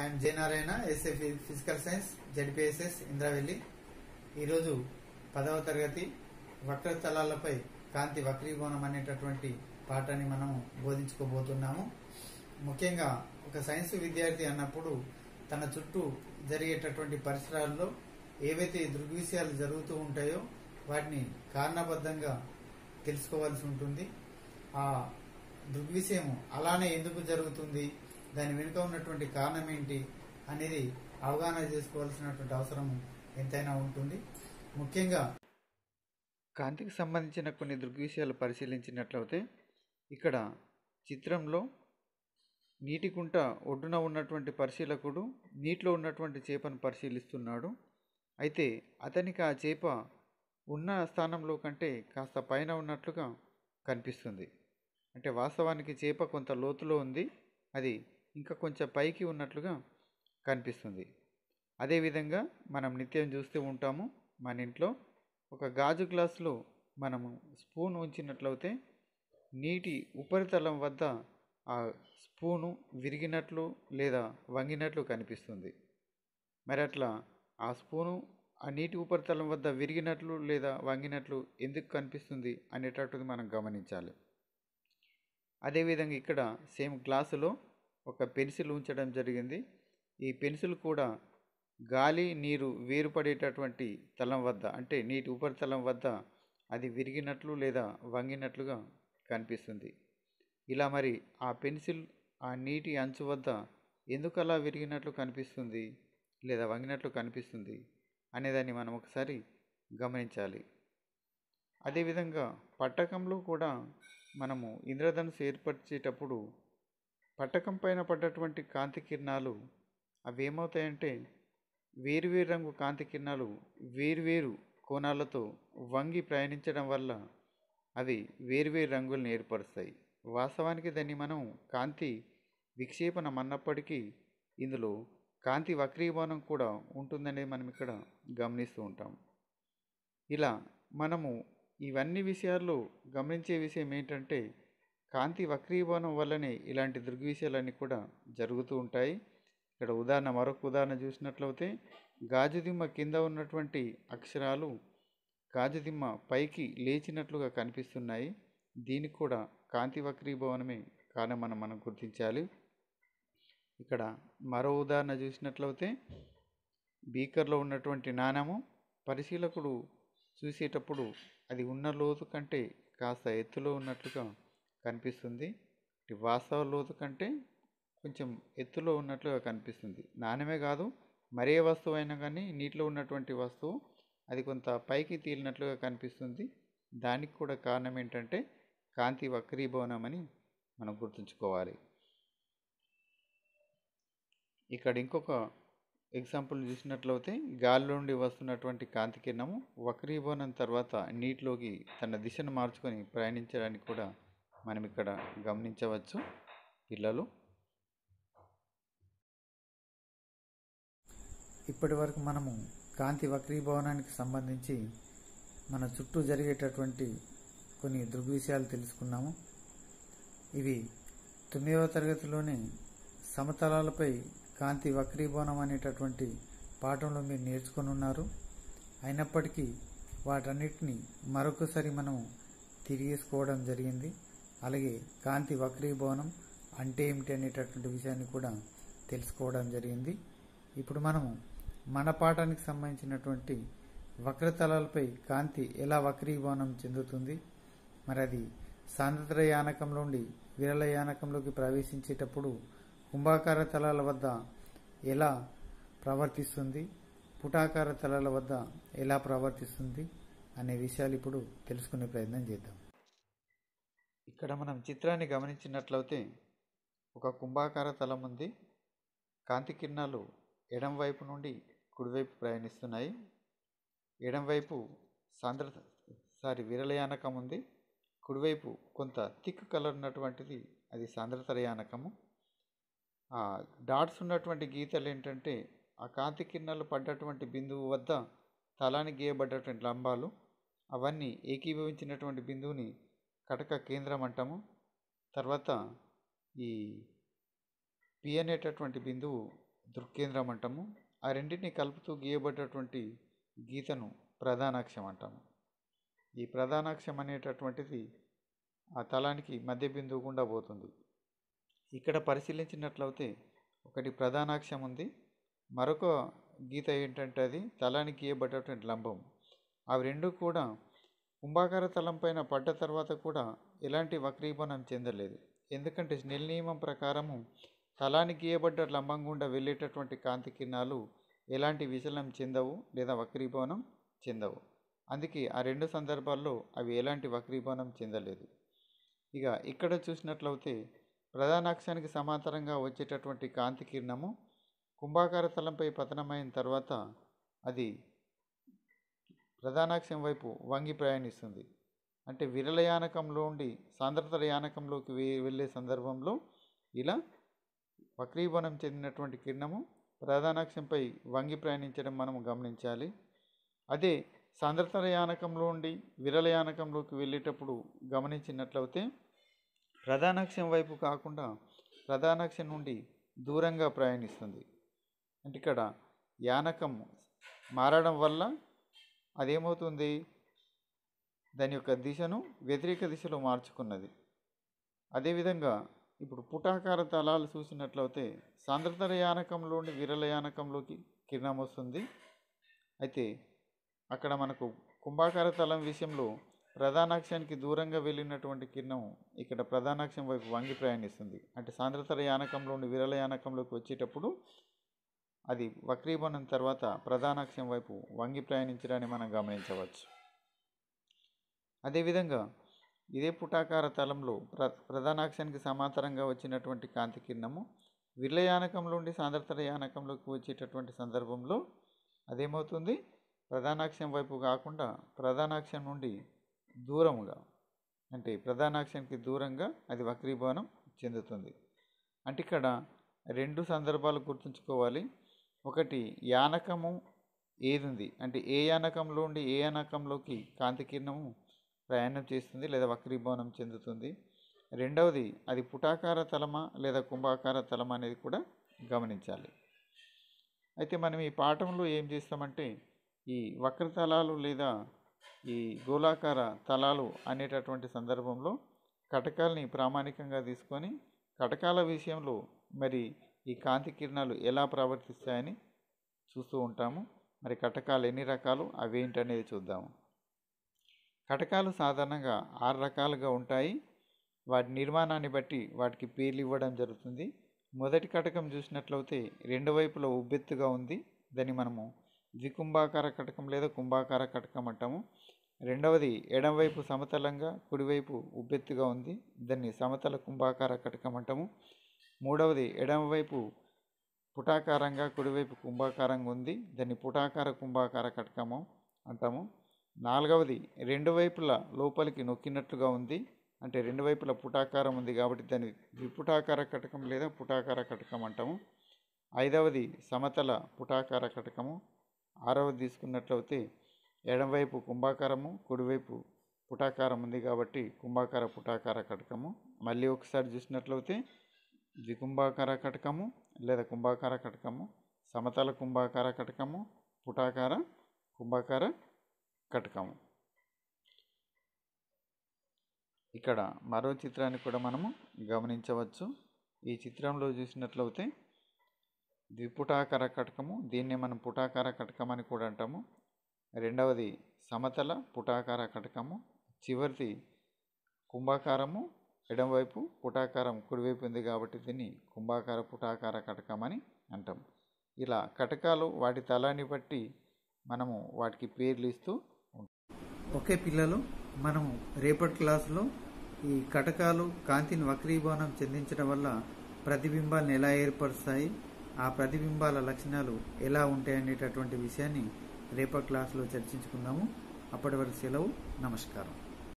I'm Narayana SA physical science ZPSS Indravelli ఈరోజు పదవ తరగతి వక్ర తలాలపై కాంతి వక్రీకోణం అనేటటువంటి పాఠాన్ని మనము బోధించుకోబోతున్నాము ముఖ్యంగా ఒక సైన్స్ విద్యార్థి అన్నప్పుడు తన చుట్టూ జరిగేటటువంటి పరిసరాల్లో ఏవైతే దృగ్విషయాలు జరుగుతూ ఉంటాయో వాటిని కారణబద్ధంగా తెలుసుకోవాల్సి ఉంటుంది ఆ దృగ్విషయం అలానే ఎందుకు జరుగుతుంది దాని వెనుక ఉన్నటువంటి కారణం ఏంటి అనేది అవగాహన చేసుకోవాల్సినటువంటి అవసరం ఎంతైనా ఉంటుంది ముఖ్యంగా కాంతికి సంబంధించిన కొన్ని దృగ్విషయాలు పరిశీలించినట్లయితే ఇక్కడ చిత్రంలో నీటి గుంట ఒడ్డున ఉన్నటువంటి పరిశీలకుడు నీటిలో ఉన్నటువంటి చేపను పరిశీలిస్తున్నాడు అయితే అతనికి ఆ చేప ఉన్న స్థానంలో కంటే కాస్త పైన ఉన్నట్లుగా కనిపిస్తుంది అంటే వాస్తవానికి చేప కొంత లోతులో ఉంది అది ఇంకా కొంచెం పైకి ఉన్నట్లుగా కనిపిస్తుంది అదేవిధంగా మనం నిత్యం చూస్తూ ఉంటాము మన ఇంట్లో ఒక గాజు గ్లాసులో మనము స్పూన్ ఉంచినట్లయితే నీటి ఉపరితలం వద్ద ఆ స్పూను విరిగినట్లు లేదా వంగినట్లు కనిపిస్తుంది మరి అట్లా ఆ స్పూను ఆ నీటి ఉపరితలం వద్ద విరిగినట్లు లేదా వంగినట్లు ఎందుకు కనిపిస్తుంది అనేటటువంటిది మనం గమనించాలి అదేవిధంగా ఇక్కడ సేమ్ గ్లాసులో ఒక పెన్సిల్ ఉంచడం జరిగింది ఈ పెన్సిల్ కూడా గాలి నీరు వేరుపడేటటువంటి తలం వద్ద అంటే నీటి ఉపరితలం వద్ద అది విరిగినట్లు లేదా వంగినట్లుగా కనిపిస్తుంది ఇలా మరి ఆ పెన్సిల్ ఆ నీటి అంచు వద్ద ఎందుకు అలా విరిగినట్లు కనిపిస్తుంది లేదా వంగినట్లు కనిపిస్తుంది అనేదాన్ని మనం ఒకసారి గమనించాలి అదేవిధంగా పట్టకంలో కూడా మనము ఇంద్రధనుసు ఏర్పరిచేటప్పుడు పట్టకం పైన పడ్డటువంటి కాంతి కిరణాలు అవి ఏమవుతాయంటే వేరువేరు రంగు కాంతి కిరణాలు వేరువేరు కోణాలతో వంగి ప్రయాణించడం వల్ల అవి వేరువేరు రంగులను ఏర్పరుస్తాయి వాస్తవానికి దాన్ని మనం కాంతి విక్షేపణం అన్నప్పటికీ ఇందులో కాంతి వక్రీభవనం కూడా ఉంటుందనేది మనం ఇక్కడ గమనిస్తూ ఉంటాం ఇలా మనము ఇవన్నీ విషయాల్లో గమనించే విషయం ఏంటంటే కాంతి వక్రీభవనం వల్లనే ఇలాంటి దృగ్విషయాలన్నీ కూడా జరుగుతూ ఉంటాయి ఇక్కడ ఉదాహరణ మరొక ఉదాహరణ చూసినట్లయితే గాజుదిమ్మ కింద ఉన్నటువంటి అక్షరాలు గాజుదిమ్మ పైకి లేచినట్లుగా కనిపిస్తున్నాయి దీనికి కూడా కాంతి వక్రీభవనమే మనం మనం గుర్తించాలి ఇక్కడ మరో ఉదాహరణ చూసినట్లయితే బీకర్లో ఉన్నటువంటి నాణము పరిశీలకుడు చూసేటప్పుడు అది ఉన్న లోతు కంటే కాస్త ఎత్తులో ఉన్నట్లుగా కనిపిస్తుంది వాస్తవ లోతు కంటే కొంచెం ఎత్తులో ఉన్నట్లుగా కనిపిస్తుంది నాణ్యమే కాదు మరే వస్తువు అయినా కానీ నీటిలో ఉన్నటువంటి వస్తువు అది కొంత పైకి తేలినట్లుగా కనిపిస్తుంది దానికి కూడా కారణం ఏంటంటే కాంతి వక్రీభవనం అని మనం గుర్తుంచుకోవాలి ఇక్కడ ఇంకొక ఎగ్జాంపుల్ చూసినట్లయితే గాలిలో నుండి వస్తున్నటువంటి కాంతి కిరణము వక్రీభవనం తర్వాత నీటిలోకి తన దిశను మార్చుకొని ప్రయాణించడానికి కూడా మనం ఇక్కడ గమనించవచ్చు పిల్లలు ఇప్పటి వరకు మనము కాంతి వక్రీభవనానికి సంబంధించి మన చుట్టూ జరిగేటటువంటి కొన్ని దృగ్విషయాలు తెలుసుకున్నాము ఇవి తొమ్మిదవ తరగతిలోని సమతలాలపై కాంతి వక్రీభవనం అనేటటువంటి పాఠంలో మీరు నేర్చుకుని ఉన్నారు అయినప్పటికీ వాటన్నిటిని మరొకసారి మనం తిరిగేసుకోవడం జరిగింది అలాగే కాంతి వక్రీభవనం అంటే ఏమిటి అనేటటువంటి విషయాన్ని కూడా తెలుసుకోవడం జరిగింది ఇప్పుడు మనము మన పాఠానికి సంబంధించినటువంటి వక్రతలాలపై కాంతి ఎలా వక్రీభవనం చెందుతుంది మరి అది సాంద్ర యానకం నుండి విరల యానకంలోకి ప్రవేశించేటప్పుడు కుంభాకార తలాల వద్ద ఎలా ప్రవర్తిస్తుంది పుటాకార తలాల వద్ద ఎలా ప్రవర్తిస్తుంది అనే విషయాలు ఇప్పుడు తెలుసుకునే ప్రయత్నం చేద్దాం ఇక్కడ మనం చిత్రాన్ని గమనించినట్లయితే ఒక కుంభాకార తలం ఉంది కాంతి కిరణాలు ఎడం వైపు నుండి కుడివైపు ప్రయాణిస్తున్నాయి ఎడం వైపు సాంద్ర సారీ విరలయానకం ఉంది కుడివైపు కొంత థిక్ కలర్ ఉన్నటువంటిది అది సాంద్రతర యానకము డాట్స్ ఉన్నటువంటి గీతలు ఏంటంటే ఆ కాంతి కిరణాలు పడ్డటువంటి బిందువు వద్ద తలానికి గీయబడ్డటువంటి లంబాలు అవన్నీ ఏకీభవించినటువంటి బిందువుని కటక కేంద్రం అంటాము తర్వాత ఈ పి అనేటటువంటి బిందువు దృక్కేంద్రం అంటాము ఆ రెండింటిని కలుపుతూ గీయబడ్డటువంటి గీతను ప్రధానాక్షం అంటాము ఈ ప్రధానాక్షం అనేటటువంటిది ఆ తలానికి మధ్య బిందువు గుండా పోతుంది ఇక్కడ పరిశీలించినట్లయితే ఒకటి ప్రధానాక్షం ఉంది మరొక గీత ఏంటంటే అది తలానికి గీయబడ్డటువంటి లంబం అవి రెండు కూడా కుంభాకార తలం పైన పడ్డ తర్వాత కూడా ఎలాంటి వక్రీభవనం చెందలేదు ఎందుకంటే నిల్ నియమం ప్రకారము తలానికి గీయబడ్డ లంబం గుండా వెళ్ళేటటువంటి కాంతి కిరణాలు ఎలాంటి విచలనం చెందవు లేదా వక్రీభవనం చెందవు అందుకే ఆ రెండు సందర్భాల్లో అవి ఎలాంటి వక్రీభవనం చెందలేదు ఇక ఇక్కడ చూసినట్లయితే ప్రధాన అక్షానికి సమాంతరంగా వచ్చేటటువంటి కాంతి కిరణము కుంభాకార తలంపై పతనమైన తర్వాత అది ప్రధానాక్షం వైపు వంగి ప్రయాణిస్తుంది అంటే విరల ఉండి సాంద్రతల యానకంలోకి వెళ్ళే సందర్భంలో ఇలా వక్రీభవనం చెందినటువంటి కిరణము ప్రధానాక్షంపై వంగి ప్రయాణించడం మనం గమనించాలి అదే సాంద్రతల యానకంలో ఉండి విరల యానకంలోకి వెళ్ళేటప్పుడు గమనించినట్లయితే ప్రధానాక్షం వైపు కాకుండా ప్రధానాక్షం నుండి దూరంగా ప్రయాణిస్తుంది అంటే ఇక్కడ యానకం మారడం వల్ల అదేమవుతుంది దాని యొక్క దిశను వ్యతిరేక దిశలో మార్చుకున్నది అదేవిధంగా ఇప్పుడు పుటాకార తలాలు చూసినట్లయితే సాంద్రతల యానకంలోని విరల యానకంలోకి కిరణం వస్తుంది అయితే అక్కడ మనకు కుంభాకార తలం విషయంలో ప్రధానాక్షానికి దూరంగా వెళ్ళినటువంటి కిరణం ఇక్కడ ప్రధానాక్షం వైపు వంగి ప్రయాణిస్తుంది అంటే సాంద్రతర యానకంలోని విరల యానకంలోకి వచ్చేటప్పుడు అది వక్రీభవనం తర్వాత ప్రధానాక్షం వైపు వంగి ప్రయాణించడాన్ని మనం గమనించవచ్చు అదేవిధంగా ఇదే పుటాకార తలంలో ప్ర ప్రధానాక్షానికి సమాంతరంగా వచ్చినటువంటి కాంతి కిరణము విర్లయానకం నుండి సాంద్రతల యానకంలోకి వచ్చేటటువంటి సందర్భంలో అదేమవుతుంది ప్రధానాక్షం వైపు కాకుండా ప్రధానాక్షం నుండి దూరముగా అంటే ప్రధానాక్షానికి దూరంగా అది వక్రీభవనం చెందుతుంది అంటే ఇక్కడ రెండు సందర్భాలు గుర్తుంచుకోవాలి ఒకటి యానకము ఏదుంది అంటే ఏ యానకంలో ఉండి ఏ యానకంలోకి కాంతి కిరణము ప్రయాణం చేస్తుంది లేదా వక్రీభవనం చెందుతుంది రెండవది అది పుటాకార తలమా లేదా కుంభాకార తలమా అనేది కూడా గమనించాలి అయితే మనం ఈ పాఠంలో ఏం చేస్తామంటే ఈ వక్రతలాలు లేదా ఈ గోళాకార తలాలు అనేటటువంటి సందర్భంలో కటకాల్ని ప్రామాణికంగా తీసుకొని కటకాల విషయంలో మరి ఈ కాంతి కిరణాలు ఎలా ప్రవర్తిస్తాయని చూస్తూ ఉంటాము మరి కటకాలు ఎన్ని రకాలు అవి ఏంటనేది చూద్దాము కటకాలు సాధారణంగా ఆరు రకాలుగా ఉంటాయి వాటి నిర్మాణాన్ని బట్టి వాటికి పేర్లు ఇవ్వడం జరుగుతుంది మొదటి కటకం చూసినట్లయితే రెండు వైపులో ఉబ్బెత్తుగా ఉంది దాన్ని మనము ద్వికుంభాకార కటకం లేదా కుంభాకార కటకం అంటాము రెండవది ఎడంవైపు సమతలంగా కుడివైపు ఉబ్బెత్తుగా ఉంది దాన్ని సమతల కుంభాకార కటకం అంటాము మూడవది ఎడమవైపు పుటాకారంగా కుడివైపు కుంభాకారంగా ఉంది దాన్ని పుటాకార కుంభాకార కటకము అంటాము నాలుగవది రెండు వైపుల లోపలికి నొక్కినట్లుగా ఉంది అంటే రెండు వైపుల పుటాకారం ఉంది కాబట్టి దాన్ని ద్విపుటాకార కటకం లేదా పుటాకార కటకం అంటాము ఐదవది సమతల పుటాకార కటకము ఆరవది తీసుకున్నట్లయితే ఎడమవైపు కుంభాకారము కుడివైపు పుటాకారం ఉంది కాబట్టి కుంభాకార పుటాకార కటకము మళ్ళీ ఒకసారి చూసినట్లయితే ద్వికుంభాకార కటకము లేదా కుంభాకార కటకము సమతల కుంభాకార కటకము పుటాకార కుంభాకార కటకము ఇక్కడ మరో చిత్రాన్ని కూడా మనము గమనించవచ్చు ఈ చిత్రంలో చూసినట్లయితే ద్విపుటాకార కటకము దీన్నే మనం పుటాకార కటకం అని కూడా అంటాము రెండవది సమతల పుటాకార కటకము చివరిది కుంభాకారము ఎడమవైపు పుటాకారం కుడివైపు ఉంది కాబట్టి దీన్ని కుంభాకార పుటాకార కటకం అని అంటాం ఇలా కటకాలు వాటి తలాన్ని బట్టి మనము వాటికి పేర్లు ఇస్తూ ఉంటాం ఓకే పిల్లలు మనము రేపటి క్లాసులో ఈ కటకాలు కాంతిని వక్రీభవనం చెందించడం వల్ల ప్రతిబింబాలను ఎలా ఏర్పరుస్తాయి ఆ ప్రతిబింబాల లక్షణాలు ఎలా ఉంటాయనేటటువంటి విషయాన్ని రేపటి క్లాసులో చర్చించుకుందాము అప్పటి వరకు సెలవు నమస్కారం